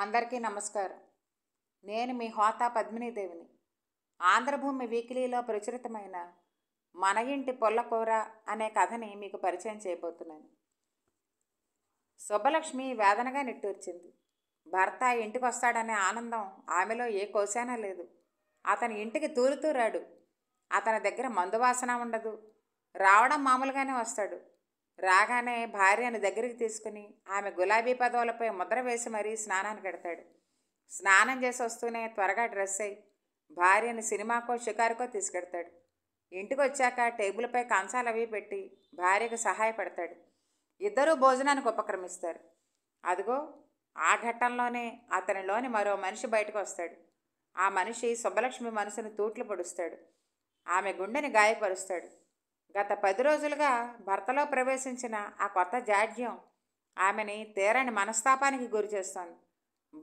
అందరికీ నమస్కారం నేను మీ హోతా పద్మినీదేవిని ఆంధ్రభూమి వీక్లీలో ప్రచురితమైన మన ఇంటి పొల్లకూర అనే కథని మీకు పరిచయం చేయబోతున్నాను శుభలక్ష్మి వేదనగా నిట్టూర్చింది భర్త ఇంటికి వస్తాడనే ఆనందం ఆమెలో ఏ కోశానా లేదు అతని ఇంటికి రాడు అతని దగ్గర మందువాసన ఉండదు రావడం మామూలుగానే వస్తాడు రాగానే భార్యను దగ్గరికి తీసుకుని ఆమె గులాబీ పదవులపై ముద్ర వేసి మరీ స్నానానికి పెడతాడు స్నానం చేసి వస్తూనే త్వరగా డ్రెస్ అయ్యి భార్యను సినిమాకో షికారుకో తీసుకెడతాడు ఇంటికి వచ్చాక టేబుల్పై కంచాలు అవి పెట్టి భార్యకు సహాయపడతాడు ఇద్దరూ భోజనానికి ఉపక్రమిస్తారు అదిగో ఆ ఘట్టంలోనే అతనిలోని మరో మనిషి బయటకు వస్తాడు ఆ మనిషి సుబ్బలక్ష్మి మనసును తూట్లు పొడుస్తాడు ఆమె గుండెని గాయపరుస్తాడు గత పది రోజులుగా భర్తలో ప్రవేశించిన ఆ కొత్త జాడ్యం ఆమెని తీరని మనస్తాపానికి గురి చేస్తోంది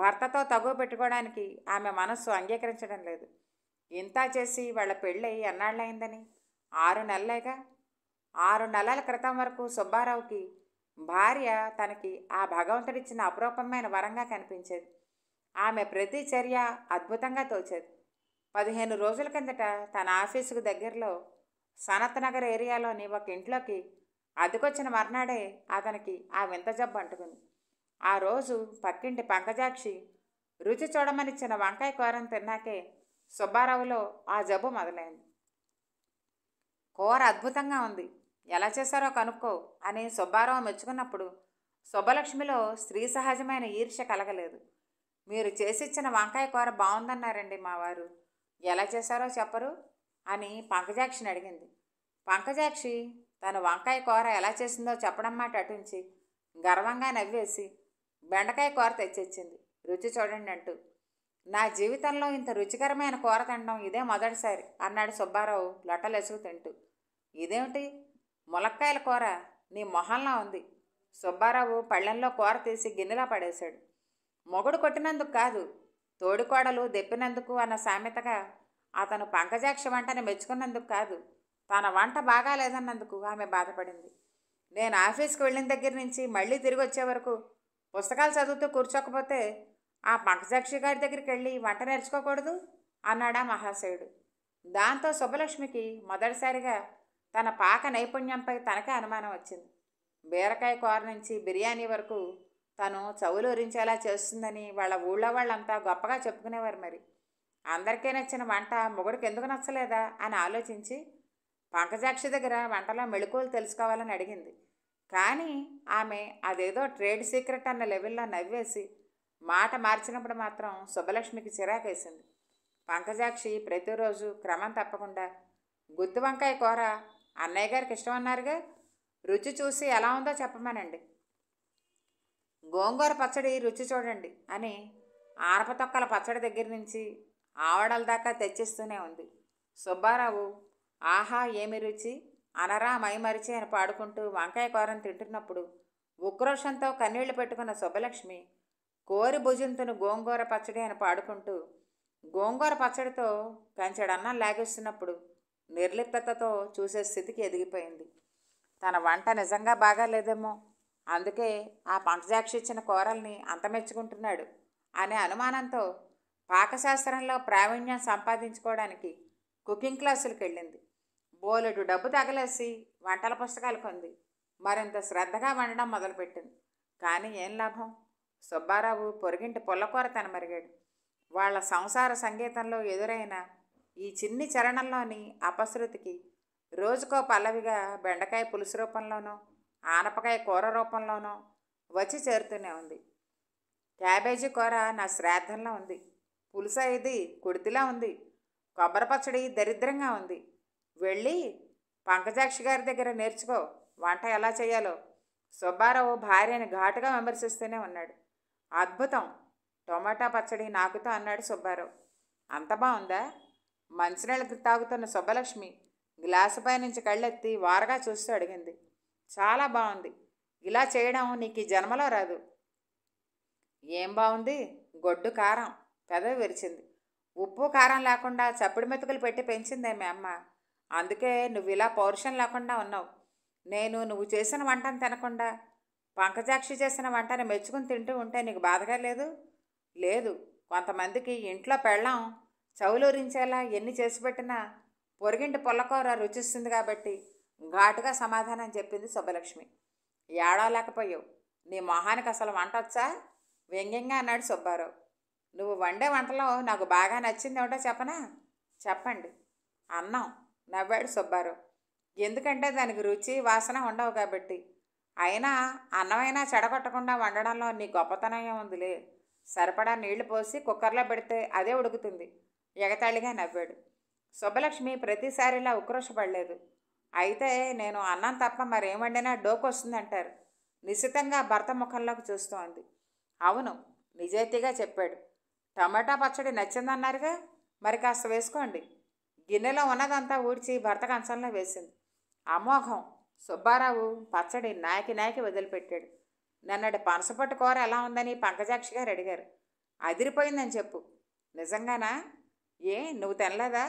భర్తతో తగువ పెట్టుకోవడానికి ఆమె మనస్సు అంగీకరించడం లేదు ఇంత చేసి వాళ్ళ పెళ్ళి ఎన్నాళ్ళైందని ఆరు నెలలేగా ఆరు నెలల క్రితం వరకు సుబ్బారావుకి భార్య తనకి ఆ భగవంతుడిచ్చిన అపురూపమైన వరంగా కనిపించేది ఆమె ప్రతి చర్య అద్భుతంగా తోచేది పదిహేను రోజుల కిందట తన ఆఫీసుకు దగ్గరలో సనత్నగర్ ఏరియాలోని ఒక ఇంట్లోకి అదికొచ్చిన మర్నాడే అతనికి ఆ వింత జబ్బు అంటుకుంది ఆ రోజు పక్కింటి పంకజాక్షి రుచి చూడమనిచ్చిన వంకాయ కూరను తిన్నాకే సుబ్బారావులో ఆ జబ్బు మొదలైంది కూర అద్భుతంగా ఉంది ఎలా చేశారో కనుక్కో అని సుబ్బారావు మెచ్చుకున్నప్పుడు సుబ్బలక్ష్మిలో స్త్రీ సహజమైన ఈర్ష్య కలగలేదు మీరు చేసిచ్చిన వంకాయ కూర బాగుందన్నారండి మా వారు ఎలా చేశారో చెప్పరు అని పంకజాక్షిని అడిగింది పంకజాక్షి తన వంకాయ కూర ఎలా చేసిందో చెప్పడమ్మాట అటుంచి గర్వంగా నవ్వేసి బెండకాయ కూర తెచ్చిచ్చింది రుచి చూడండి అంటూ నా జీవితంలో ఇంత రుచికరమైన కూర తినడం ఇదే మొదటిసారి అన్నాడు సుబ్బారావు లొట్టలెసుగు తింటూ ఇదేమిటి ములక్కాయల కూర నీ మొహంలా ఉంది సుబ్బారావు పళ్ళెంలో కూర తీసి గిన్నెలా పడేశాడు మొగుడు కొట్టినందుకు కాదు తోడుకోడలు దెప్పినందుకు అన్న సామెతగా అతను పంకజాక్ష వంటని మెచ్చుకున్నందుకు కాదు తన వంట బాగా లేదన్నందుకు ఆమె బాధపడింది నేను ఆఫీస్కి వెళ్ళిన దగ్గర నుంచి మళ్ళీ తిరిగి వచ్చే వరకు పుస్తకాలు చదువుతూ కూర్చోకపోతే ఆ పంకజాక్షి గారి దగ్గరికి వెళ్ళి వంట నేర్చుకోకూడదు అన్నాడా మహాశయుడు దాంతో శుభలక్ష్మికి మొదటిసారిగా తన పాక నైపుణ్యంపై తనకే అనుమానం వచ్చింది బీరకాయ కూర నుంచి బిర్యానీ వరకు తను చవులు ఉరించేలా చేస్తుందని వాళ్ళ ఊళ్ళో వాళ్ళంతా గొప్పగా చెప్పుకునేవారు మరి అందరికీ నచ్చిన వంట మొగుడికి ఎందుకు నచ్చలేదా అని ఆలోచించి పంకజాక్షి దగ్గర వంటలో మెళుకువలు తెలుసుకోవాలని అడిగింది కానీ ఆమె అదేదో ట్రేడ్ సీక్రెట్ అన్న లెవెల్లో నవ్వేసి మాట మార్చినప్పుడు మాత్రం శుభలక్ష్మికి చిరాకేసింది పంకజాక్షి ప్రతిరోజు క్రమం తప్పకుండా గుత్తి వంకాయ కూర అన్నయ్య గారికి ఇష్టం అన్నారుగా రుచి చూసి ఎలా ఉందో చెప్పమనండి గోంగూర పచ్చడి రుచి చూడండి అని ఆనపతొక్కల పచ్చడి దగ్గర నుంచి ఆవడల దాకా తెచ్చిస్తూనే ఉంది సుబ్బారావు ఆహా ఏమి రుచి అనరా మైమరిచి అని పాడుకుంటూ వంకాయ కూరను తింటున్నప్పుడు ఉక్రోషంతో కన్నీళ్లు పెట్టుకున్న సుబ్బలక్ష్మి కోరి భుజంతును గోంగూర పచ్చడి అని పాడుకుంటూ గోంగూర పచ్చడితో కంచెడన్నం లాగేస్తున్నప్పుడు నిర్లిప్తతో చూసే స్థితికి ఎదిగిపోయింది తన వంట నిజంగా బాగాలేదేమో అందుకే ఆ పంచజాక్షి ఇచ్చిన కూరల్ని అంతమెచ్చుకుంటున్నాడు అనే అనుమానంతో పాకశాస్త్రంలో ప్రావీణ్యం సంపాదించుకోవడానికి కుకింగ్ క్లాసులకు వెళ్ళింది బోలెడు డబ్బు తగలేసి వంటల పుస్తకాలు కొంది మరింత శ్రద్ధగా వండడం మొదలుపెట్టింది కానీ ఏం లాభం సుబ్బారావు పొరిగింటి పుల్లకూర తనమరిగాడు వాళ్ళ సంసార సంగీతంలో ఎదురైన ఈ చిన్ని చరణంలోని అపశృతికి రోజుకో పల్లవిగా బెండకాయ పులుసు రూపంలోనో ఆనపకాయ కూర రూపంలోనో వచ్చి చేరుతూనే ఉంది క్యాబేజీ కూర నా శ్రాద్ధంలో ఉంది పులుస ఇది కుడితిలా ఉంది కొబ్బరి పచ్చడి దరిద్రంగా ఉంది వెళ్ళి పంకజాక్షి గారి దగ్గర నేర్చుకో వంట ఎలా చేయాలో సుబ్బారావు భార్యని ఘాటుగా విమర్శిస్తూనే ఉన్నాడు అద్భుతం టొమాటా పచ్చడి నాకుతో అన్నాడు సుబ్బారావు అంత బాగుందా మంచినీళ్ళకి తాగుతున్న సుబ్బలక్ష్మి గ్లాసు పై నుంచి కళ్ళెత్తి వారగా చూస్తూ అడిగింది చాలా బాగుంది ఇలా చేయడం నీకు జన్మలో రాదు ఏం బాగుంది గొడ్డు కారం పెదవి విరిచింది ఉప్పు కారం లేకుండా చప్పుడు మెతుకులు పెట్టి పెంచిందే మీ అమ్మ అందుకే నువ్వు ఇలా పౌరుషం లేకుండా ఉన్నావు నేను నువ్వు చేసిన వంటను తినకుండా పంకజాక్షి చేసిన వంటని మెచ్చుకుని తింటూ ఉంటే నీకు బాధగా లేదు లేదు కొంతమందికి ఇంట్లో పెళ్ళాం చవులూరించేలా ఎన్ని చేసి పెట్టినా పొరిగింటి పొల్లకూర రుచిస్తుంది కాబట్టి ఘాటుగా సమాధానం చెప్పింది సుబ్బలక్ష్మి ఏడవలేకపోయావు నీ మొహానికి అసలు వంట వచ్చా వ్యంగ్యంగా అన్నాడు సుబ్బారావు నువ్వు వండే వంటలో నాకు బాగా నచ్చింది ఏమిటో చెప్పనా చెప్పండి అన్నం నవ్వాడు సుబ్బారావు ఎందుకంటే దానికి రుచి వాసన ఉండవు కాబట్టి అయినా అన్నమైనా చెడగొట్టకుండా వండడంలో నీ గొప్పతనం ఉందిలే సరిపడా నీళ్లు పోసి కుక్కర్లో పెడితే అదే ఉడుకుతుంది ఎగతాళిగా నవ్వాడు సుబ్బలక్ష్మి ప్రతిసారిలా ఉక్రోషపడలేదు అయితే నేను అన్నం తప్ప మరేమండినా వండినా వస్తుందంటారు నిశ్చితంగా భర్త ముఖంలోకి చూస్తోంది అవును నిజాయితీగా చెప్పాడు టమాటా పచ్చడి నచ్చిందన్నారుగా మరి కాస్త వేసుకోండి గిన్నెలో ఉన్నదంతా ఊడ్చి భర్త కంచంలో వేసింది అమోఘం సుబ్బారావు పచ్చడి నాయకి నాయకి వదిలిపెట్టాడు నన్నటి పనసపట్టు కూర ఎలా ఉందని పంకజాక్షి గారు అడిగారు అదిరిపోయిందని చెప్పు నిజంగానా ఏ నువ్వు తినలేదా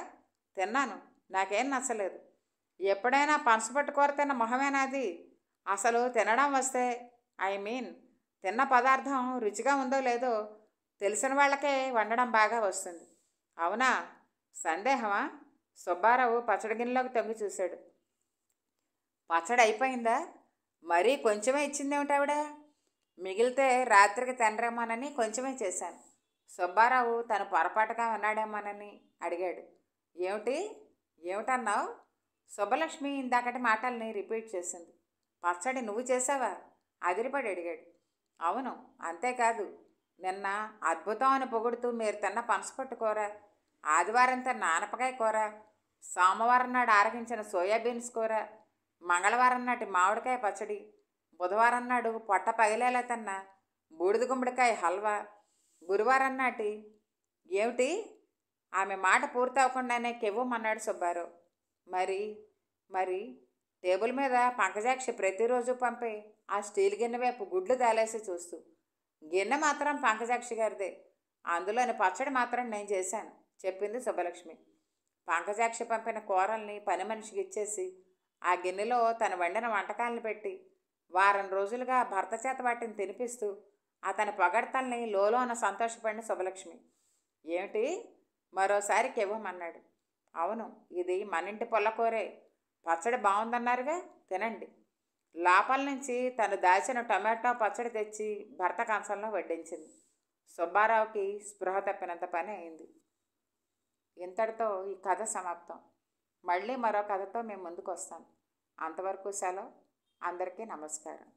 తిన్నాను నాకేం నచ్చలేదు ఎప్పుడైనా పనసపట్టు కూర తిన్న మొహమేనాది అసలు తినడం వస్తే ఐ మీన్ తిన్న పదార్థం రుచిగా ఉందో లేదో తెలిసిన వాళ్ళకే వండడం బాగా వస్తుంది అవునా సందేహమా సుబ్బారావు పచ్చడి గిన్నెలోకి తొంగి చూశాడు పచ్చడి అయిపోయిందా మరీ కొంచెమే ఇచ్చిందేమిటి ఆవిడ మిగిలితే రాత్రికి తినరేమోనని కొంచెమే చేశాను సుబ్బారావు తను పొరపాటుగా ఉన్నాడేమోనని అడిగాడు ఏమిటి ఏమిటన్నావు శుభలక్ష్మి ఇందాకటి మాటల్ని రిపీట్ చేసింది పచ్చడి నువ్వు చేసావా అదిరిపడి అడిగాడు అవును అంతేకాదు నిన్న అద్భుతం అని పొగుడుతూ మీరు తిన్న పనసపొట్టు కూర ఆదివారం తిన్న ఆనపకాయ కూర సోమవారం నాడు ఆరగించిన సోయాబీన్స్ కూర మంగళవారం నాటి మామిడికాయ పచ్చడి బుధవారం నాడు పొట్ట పగిలేలా తిన్న బూడిద గుమ్మడికాయ హల్వా గురువారం నాటి ఏమిటి ఆమె మాట పూర్తి అవ్వకుండానే కెవ్వమన్నాడు సుబ్బారావు మరి మరి టేబుల్ మీద పంకజాక్షి ప్రతిరోజు పంపే ఆ స్టీల్ గిన్నె వైపు గుడ్లు దాలేసి చూస్తూ గిన్నె మాత్రం పంకజాక్షి గారిదే అందులోని పచ్చడి మాత్రం నేను చేశాను చెప్పింది శుభలక్ష్మి పంకజాక్షి పంపిన కూరల్ని పని మనిషికి ఇచ్చేసి ఆ గిన్నెలో తను వండిన వంటకాలను పెట్టి వారం రోజులుగా భర్త చేత వాటిని తినిపిస్తూ అతని పొగడతల్ని లోలోన సంతోషపడిన శుభలక్ష్మి ఏమిటి మరోసారికి ఇవ్వమన్నాడు అవును ఇది మనింటి పొల్లకూరే పచ్చడి బాగుందన్నారుగా తినండి లోపల నుంచి తను దాచిన టమాటో పచ్చడి తెచ్చి భర్త కంచంలో వడ్డించింది సుబ్బారావుకి స్పృహ తప్పినంత పని అయింది ఇంతటితో ఈ కథ సమాప్తం మళ్ళీ మరో కథతో మేము ముందుకు వస్తాం అంతవరకు సెలవు అందరికీ నమస్కారం